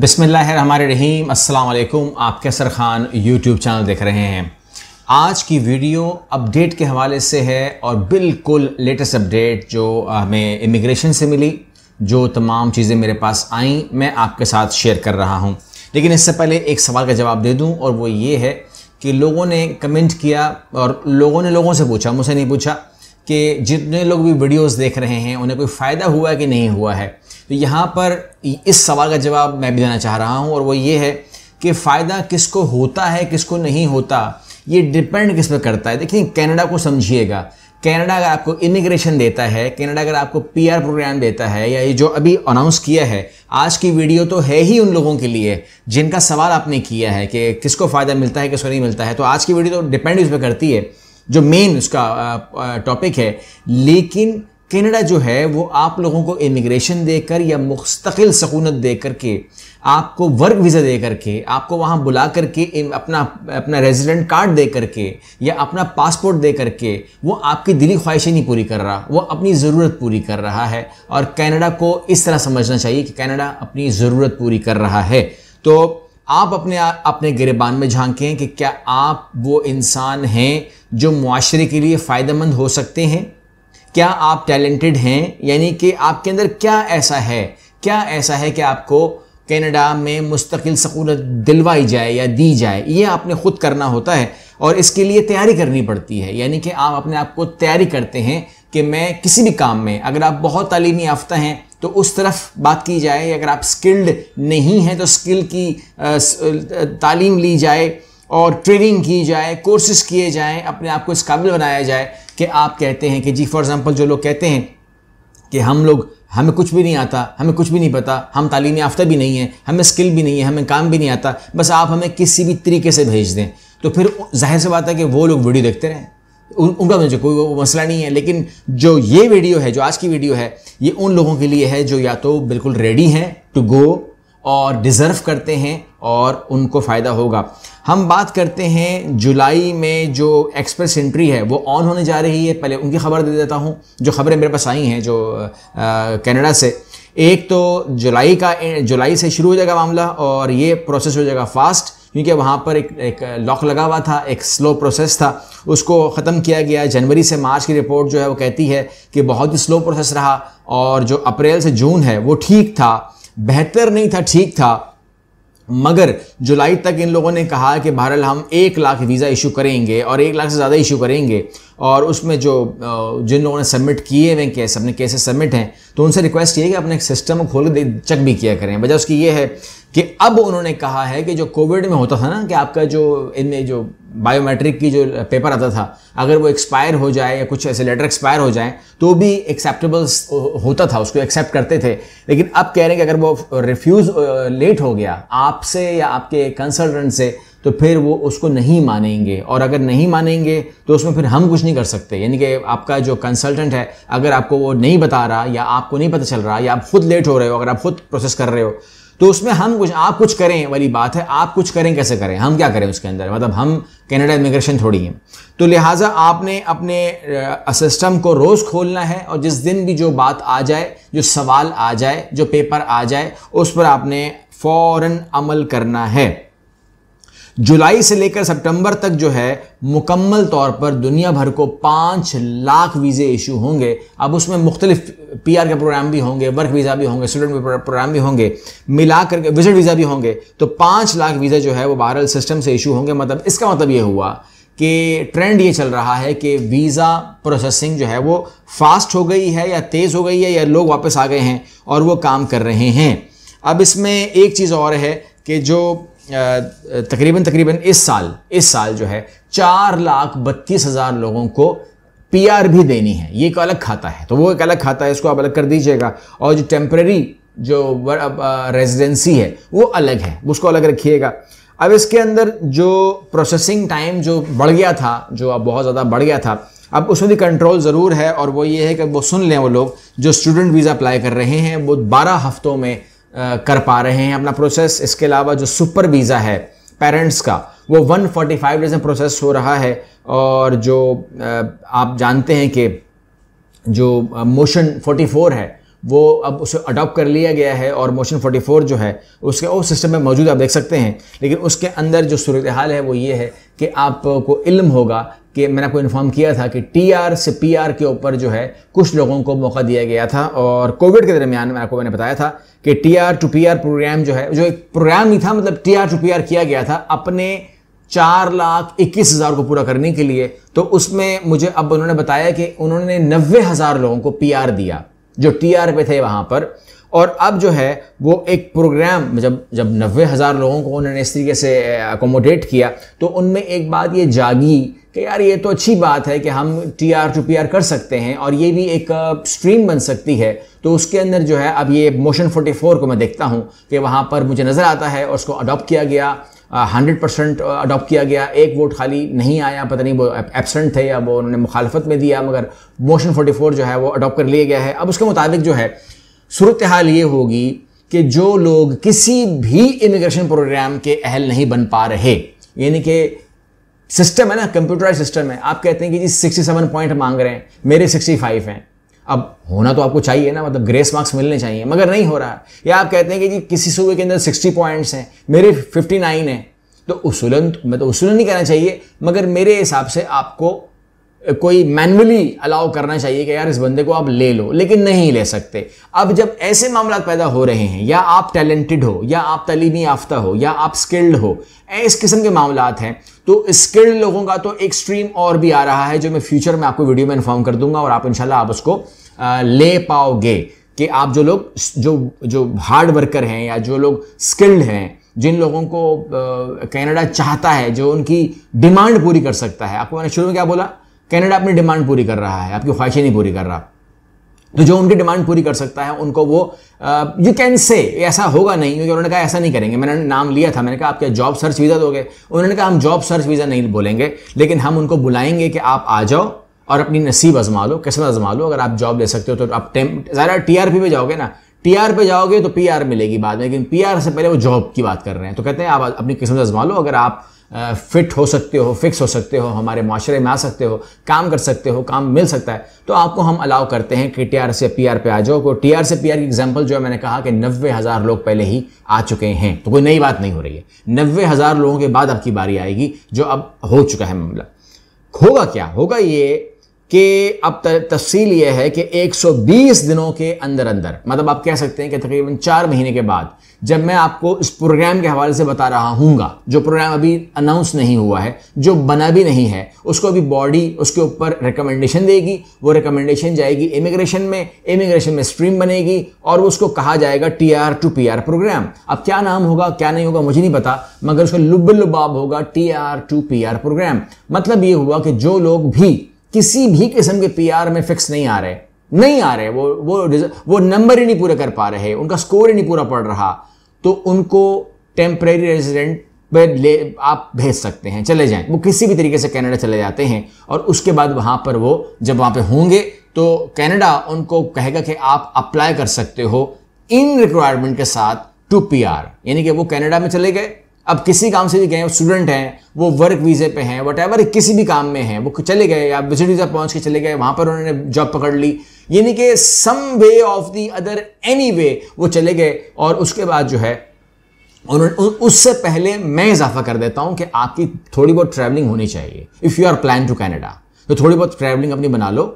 बिसमिल्ल हमारे रहीम आप कैसर Khan YouTube channel देख रहे हैं आज की वीडियो अपडेट के हवाले से है और बिल्कुल लेटेस्ट अपडेट जो हमें इमिग्रेशन से मिली जो तमाम चीज़ें मेरे पास आईं मैं आपके साथ शेयर कर रहा हूं लेकिन इससे पहले एक सवाल का जवाब दे दूं और वो ये है कि लोगों ने कमेंट किया और लोगों ने लोगों से पूछा मुझसे नहीं पूछा कि जितने लोग भी वीडियोस देख रहे हैं उन्हें कोई फ़ायदा हुआ कि नहीं हुआ है तो यहाँ पर इस सवाल का जवाब मैं भी देना चाह रहा हूँ और वो ये है कि फ़ायदा किसको होता है किसको नहीं होता ये डिपेंड किस पर करता है देखिए कनाडा को समझिएगा कनाडा अगर आपको इमिग्रेशन देता है कनाडा अगर आपको पीआर प्रोग्राम देता है या ये जो अभी अनाउंस किया है आज की वीडियो तो है ही उन लोगों के लिए जिनका सवाल आपने किया है कि किसको फ़ायदा मिलता है किसको नहीं मिलता है तो आज की वीडियो तो डिपेंड इस पर करती है जो मेन उसका टॉपिक है लेकिन कनाडा जो है वो आप लोगों को इमिग्रेशन देकर या मुस्तकिल सकूनत दे करके आपको वर्क वीज़ा दे करके आपको वहाँ बुला करके अपना अपना रेजिडेंट कार्ड दे करके या अपना पासपोर्ट दे करके वो आपकी दिली ख्वाहिशें नहीं पूरी कर रहा वो अपनी ज़रूरत पूरी कर रहा है और कनाडा को इस तरह समझना चाहिए कि कनाडा अपनी ज़रूरत पूरी कर रहा है तो आप अपने अपने गिरबान में झांकें कि क्या आप वो इंसान हैं जो माशरे के लिए फ़ायदेमंद हो सकते हैं क्या आप टैलेंटेड हैं यानी कि आपके अंदर क्या ऐसा है क्या ऐसा है कि आपको कनाडा में मुस्तकिल सकूलत दिलवाई जाए या दी जाए ये आपने खुद करना होता है और इसके लिए तैयारी करनी पड़ती है यानी कि आप अपने आप को तैयारी करते हैं कि मैं किसी भी काम में अगर आप बहुत तालीम याफ्ता हैं तो उस तरफ बात की जाए अगर आप स्किल्ड नहीं हैं तो स्किल की तालीम ली जाए और ट्रेनिंग की जाए कोर्सेज किए जाएँ अपने आप को इस काबिल बनाया जाए कि आप कहते हैं कि जी फॉर एग्ज़ाम्पल जो लोग कहते हैं कि हम लोग हमें कुछ भी नहीं आता हमें कुछ भी नहीं पता हम तालीम याफ्ता भी नहीं है हमें स्किल भी नहीं है हमें काम भी नहीं आता बस आप हमें किसी भी तरीके से भेज दें तो फिर जाहिर सी बात है कि वो लोग वीडियो देखते रहें उनका मुझे कोई वो मसला नहीं है लेकिन जो ये वीडियो है जो आज की वीडियो है ये उन लोगों के लिए है जो या तो बिल्कुल रेडी हैं टू गो और डिज़र्व करते हैं और उनको फ़ायदा होगा हम बात करते हैं जुलाई में जो एक्सप्रेस एंट्री है वो ऑन होने जा रही है पहले उनकी खबर दे देता हूँ जो खबरें मेरे पास आई हैं जो कनाडा से एक तो जुलाई का जुलाई से शुरू हो जाएगा मामला और ये प्रोसेस हो जाएगा फास्ट क्योंकि वहाँ पर एक एक लॉक लगा हुआ था एक स्लो प्रोसेस था उसको ख़त्म किया गया जनवरी से मार्च की रिपोर्ट जो है वो कहती है कि बहुत ही स्लो प्रोसेस रहा और जो अप्रैल से जून है वो ठीक था बेहतर नहीं था ठीक था मगर जुलाई तक इन लोगों ने कहा कि बहरहाल हम एक लाख वीज़ा इशू करेंगे और एक लाख से ज़्यादा इशू करेंगे और उसमें जो जिन लोगों ने सबमिट किए हुए केस अपने केसेस सबमिट हैं तो उनसे रिक्वेस्ट ये है कि अपने सिस्टम को खोल के चेक भी किया करें वजह उसकी ये है कि अब उन्होंने कहा है कि जो कोविड में होता था ना कि आपका जो इनमें जो बायोमेट्रिक की जो पेपर आता था अगर वो एक्सपायर हो जाए या कुछ ऐसे लेटर एक्सपायर हो जाए तो भी एक्सेप्टेबल होता था उसको एक्सेप्ट करते थे लेकिन अब कह रहे हैं कि अगर वो रिफ्यूज़ लेट हो गया आपसे या आपके कंसल्टेंट से तो फिर वो उसको नहीं मानेंगे और अगर नहीं मानेंगे तो उसमें फिर हम कुछ नहीं कर सकते यानी कि आपका जो कंसल्टेंट है अगर आपको वो नहीं बता रहा या आपको नहीं पता चल रहा या आप खुद लेट हो रहे हो अगर आप खुद प्रोसेस कर रहे हो तो उसमें हम कुछ आप कुछ करें वाली बात है आप कुछ करें कैसे करें हम क्या करें उसके अंदर मतलब हम कैनेडा इमिग्रेशन थोड़ी हैं तो लिहाजा आपने अपने सिस्टम को रोज़ खोलना है और जिस दिन भी जो बात आ जाए जो सवाल आ जाए जो पेपर आ जाए उस पर आपने फ़ौर अमल करना है जुलाई से लेकर सितंबर तक जो है मुकम्मल तौर पर दुनिया भर को पाँच लाख वीज़े इशू होंगे अब उसमें मुख्तलिफ पी आर के प्रोग्राम भी होंगे वर्क वीज़ा भी होंगे स्टूडेंट प्रोग्राम भी होंगे मिला करके विजिट वीज़ा भी होंगे तो पाँच लाख वीज़ा जो है वो बहरल सिस्टम से इशू होंगे मतलब इसका मतलब ये हुआ कि ट्रेंड ये चल रहा है कि वीज़ा प्रोसेसिंग जो है वो फास्ट हो गई है या तेज़ हो गई है या लोग वापस आ गए हैं और वो काम कर रहे हैं अब इसमें एक चीज़ और है कि जो तकरीबन तकरीबन इस साल इस साल जो है चार लाख बत्तीस हज़ार लोगों को पीआर भी देनी है ये एक अलग खाता है तो वो एक अलग खाता है इसको आप अलग कर दीजिएगा और जो टेम्प्रेरी जो रेजिडेंसी है वो अलग है उसको अलग रखिएगा अब इसके अंदर जो प्रोसेसिंग टाइम जो बढ़ गया था जो अब बहुत ज़्यादा बढ़ गया था अब उसमें भी कंट्रोल ज़रूर है और वो ये है कि वो सुन लें वो लोग जो स्टूडेंट वीज़ा अप्लाई कर रहे हैं वो बारह हफ्तों में कर पा रहे हैं अपना प्रोसेस इसके अलावा जो सुपर वीज़ा है पेरेंट्स का वो 145 डेज में प्रोसेस हो रहा है और जो आप जानते हैं कि जो मोशन 44 है वो अब उसे अडॉप्ट कर लिया गया है और मोशन 44 जो है उसके उस सिस्टम में मौजूद आप देख सकते हैं लेकिन उसके अंदर जो सूरत हाल है वो ये है कि आपको इल्म होगा कि मैंने आपको इन्फॉर्म किया था कि टी आर से पी आर के ऊपर जो है कुछ लोगों को मौका दिया गया था और कोविड के दरमियान में आपको मैंने बताया था कि T R to P R program जो है जो एक प्रोग्राम नहीं था मतलब T R to P R किया गया था अपने चार लाख इक्कीस हज़ार को पूरा करने के लिए तो उसमें मुझे अब उन्होंने बताया कि उन्होंने नब्बे हज़ार लोगों को पी आर दिया जो टी आर पे थे वहाँ पर और अब जो है वो एक प्रोग्राम जब जब नब्बे हज़ार लोगों को उन्होंने इस तरीके से अकोमोडेट किया तो उनमें एक बात ये जागी कि यार ये तो अच्छी बात है कि हम T R to P R कर सकते हैं और ये भी एक स्ट्रीम बन सकती है तो उसके अंदर जो है अब ये मोशन 44 को मैं देखता हूँ कि वहाँ पर मुझे नज़र आता है और उसको अडॉप्ट किया गया हंड्रेड परसेंट अडॉप्ट किया गया एक वोट खाली नहीं आया पता नहीं वो एबसेंट थे या वो उन्होंने मुखालफत में दिया मगर मोशन 44 जो है वो अडॉप्ट कर लिया गया है अब उसके मुताबिक जो है सूरत हाल ये होगी कि जो लोग किसी भी इमिग्रेशन प्रोग्राम के अहल नहीं बन पा रहे यानी कि सिस्टम है ना कंप्यूटराइज सिस्टम है आप कहते हैं कि जी 67 पॉइंट मांग रहे हैं मेरे 65 हैं अब होना तो आपको चाहिए ना मतलब ग्रेस मार्क्स मिलने चाहिए मगर नहीं हो रहा या आप कहते हैं कि जी किसी सूबे के अंदर 60 पॉइंट्स हैं मेरे 59 हैं तो उसूलन मैं तो उसूलन नहीं करना चाहिए मगर मेरे हिसाब से आपको कोई मैनुअली अलाउ करना चाहिए कि यार इस बंदे को आप ले लो लेकिन नहीं ले सकते अब जब ऐसे मामला पैदा हो रहे हैं या आप टैलेंटेड हो या आप तलीमी याफ्ता हो या आप स्किल्ड हो इस किस्म के मामला हैं तो स्किल्ड लोगों का तो एक स्ट्रीम और भी आ रहा है जो मैं फ्यूचर में आपको वीडियो में इन्फॉर्म कर दूंगा और आप इनशाला आप उसको ले पाओगे कि आप जो लोग जो जो हार्ड वर्कर हैं या जो लोग स्किल्ड हैं जिन लोगों को कनाडा चाहता है जो उनकी डिमांड पूरी कर सकता है आपको मैंने शुरू में क्या बोला कैनेडा अपनी डिमांड पूरी कर रहा है आपकी ख्वाहिशें नहीं पूरी कर रहा तो जो उनकी डिमांड पूरी कर सकता है उनको वो यू कैन से ऐसा होगा नहीं क्योंकि उन्होंने कहा ऐसा नहीं करेंगे मैंने नाम लिया था मैंने कहा आप जॉब सर्च वीज़ा दोगे उन्होंने कहा हम जॉब सर्च वीज़ा नहीं बोलेंगे लेकिन हम उनको बुलाएंगे कि आप आ जाओ और अपनी नसीब आजमा लो किस्मत आजमा लो अगर आप जॉब ले सकते हो तो आप टेम ज़्यादा टी आर पी पे जाओगे ना टी आर पे जाओगे तो पी आर मिलेगी बाद में लेकिन पी आर से पहले वो जॉब की बात कर रहे हैं तो कहते हैं आप अपनी किस्मत आजमा लो अगर आप फिट हो सकते हो फिक्स हो सकते हो हमारे माशरे में आ सकते हो काम कर सकते हो काम मिल सकता है तो आपको हम अलाउ करते हैं कि टी से पी आर पे आ जाओ को टी से पी आर की एग्जाम्पल जो है मैंने कहा कि नब्बे हज़ार लोग पहले ही आ चुके हैं तो कोई नई बात नहीं हो रही है नब्बे हज़ार लोगों के बाद आपकी बारी आएगी जो अब हो चुका है मामला होगा क्या होगा ये कि अब तफसील यह है कि 120 दिनों के अंदर अंदर मतलब आप कह सकते हैं कि तकरीबन चार महीने के बाद जब मैं आपको इस प्रोग्राम के हवाले से बता रहा हूँ जो प्रोग्राम अभी अनाउंस नहीं हुआ है जो बना भी नहीं है उसको अभी बॉडी उसके ऊपर रिकमेंडेशन देगी वो रिकमेंडेशन जाएगी इमिग्रेशन में इमिग्रेशन में स्ट्रीम बनेगी और उसको कहा जाएगा T R to P R program अब क्या नाम होगा क्या नहीं होगा मुझे नहीं पता मगर उसका लुब लुबाब होगा T R to P R program मतलब ये हुआ कि जो लोग भी किसी भी किस्म के पी आर में फिक्स नहीं आ रहे नहीं आ रहे वो वो वो नंबर ही नहीं पूरे कर पा रहे उनका स्कोर ही नहीं पूरा पड़ रहा तो उनको टेम्प्रेरी रेजिडेंट ले आप भेज सकते हैं चले जाएं वो किसी भी तरीके से कनाडा चले जाते हैं और उसके बाद वहाँ पर वो जब वहाँ पे होंगे तो कनाडा उनको कहेगा कि आप अप्लाई कर सकते हो इन रिक्वायरमेंट के साथ टू पी आर यानी कि वो कनाडा में चले गए अब किसी काम से भी गए स्टूडेंट हैं वो वर्क वीज़े पे हैं वट किसी भी काम में हैं वो चले गए या विजिट वीज़ा पहुंच के चले गए वहाँ पर उन्होंने जॉब पकड़ ली यानी कि some way of the other anyway वो चले गए और उसके बाद जो है उससे पहले मैं इजाफा कर देता हूं कि आपकी थोड़ी बहुत ट्रैवलिंग होनी चाहिए if you are plan to Canada तो थोड़ी बहुत ट्रैवलिंग अपनी बना लो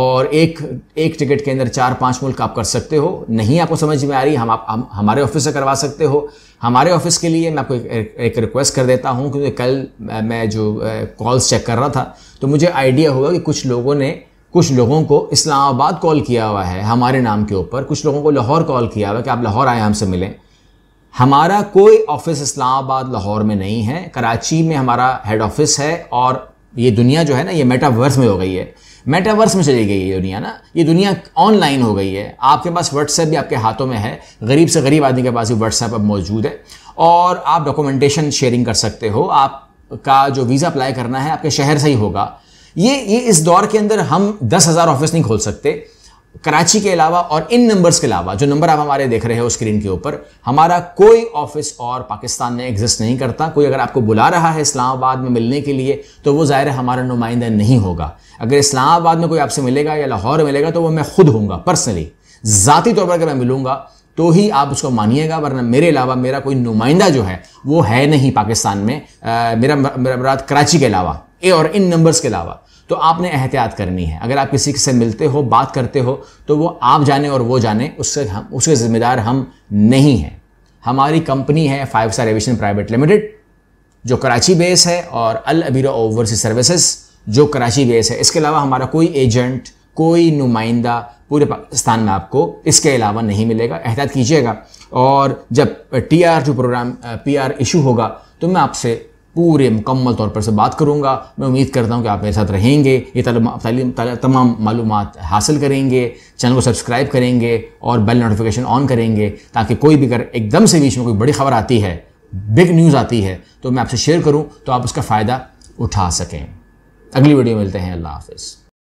और एक एक टिकट के अंदर चार पांच मुल्क आप कर सकते हो नहीं आपको समझ में आ रही हम आप हम, हमारे ऑफिस से करवा सकते हो हमारे ऑफिस के लिए मैं आपको एक, एक रिक्वेस्ट कर देता हूँ क्योंकि कल मैं जो कॉल्स चेक कर रहा था तो मुझे आइडिया हुआ कि कुछ लोगों ने कुछ लोगों को इस्लामाबाद कॉल किया हुआ है हमारे नाम के ऊपर कुछ लोगों को लाहौर कॉल किया हुआ है कि आप लाहौर आए हमसे मिलें हमारा कोई ऑफिस इस्लामाबाद लाहौर में नहीं है कराची में हमारा हेड ऑफिस है और ये दुनिया जो है ना ये मेटावर्स में हो गई है मेटावर्स में चली गई है दुनिया ना ये दुनिया ऑनलाइन हो गई है आपके पास व्हाट्सएप भी आपके हाथों में है गरीब से गरीब आदमी के पास भी व्हाट्सएप अब मौजूद है और आप डॉक्यूमेंटेशन शेयरिंग कर सकते हो आपका जो वीज़ा अप्लाई करना है आपके शहर से ही होगा ये ये इस दौर के अंदर हम दस हज़ार ऑफिस नहीं खोल सकते कराची के अलावा और इन नंबर्स के अलावा जो नंबर आप हमारे देख रहे हो स्क्रीन के ऊपर हमारा कोई ऑफिस और पाकिस्तान में एग्जिस्ट नहीं करता कोई अगर आपको बुला रहा है इस्लामाबाद में मिलने के लिए तो वो ज़ाहिर है हमारा नुमाइंदा नहीं होगा अगर इस्लामाबाद में कोई आपसे मिलेगा या लाहौर में मिलेगा तो वो मैं खुद हूँ पर्सनली ज़ाती तौर पर अगर मैं मिलूँगा तो ही आप उसको मानिएगा वरना मेरे अलावा मेरा कोई नुमाइंदा जो है वो है नहीं पाकिस्तान में आ, मेरा मेरा मुराद कराची के अलावा ए और इन नंबर्स के अलावा तो आपने एहतियात करनी है अगर आप किसी से मिलते हो बात करते हो तो वो आप जाने और वो जाने उससे हम उसके ज़िम्मेदार हम नहीं हैं हमारी कंपनी है five star aviation private limited जो कराची बेस है और अल अबीरा ओवरसी सर्विसेज जो कराची बेस है इसके अलावा हमारा कोई एजेंट कोई नुमाइंदा पूरे पाकिस्तान में आपको इसके अलावा नहीं मिलेगा एहतियात कीजिएगा और जब टी आर जो प्रोग्राम पी आर इशू होगा तो मैं आपसे पूरे मुकम्मल तौर पर से बात करूँगा मैं उम्मीद करता हूँ कि आप मेरे साथ रहेंगे ये तमाम मालूम हासिल करेंगे चैनल को सब्सक्राइब करेंगे और बेल नोटिफिकेशन ऑन करेंगे ताकि कोई भी अगर एकदम से बीच में कोई बड़ी खबर आती है बिग न्यूज़ आती है तो मैं आपसे शेयर करूँ तो आप उसका फ़ायदा उठा सकें अगली वीडियो मिलते हैं अल्लाह हाफिज़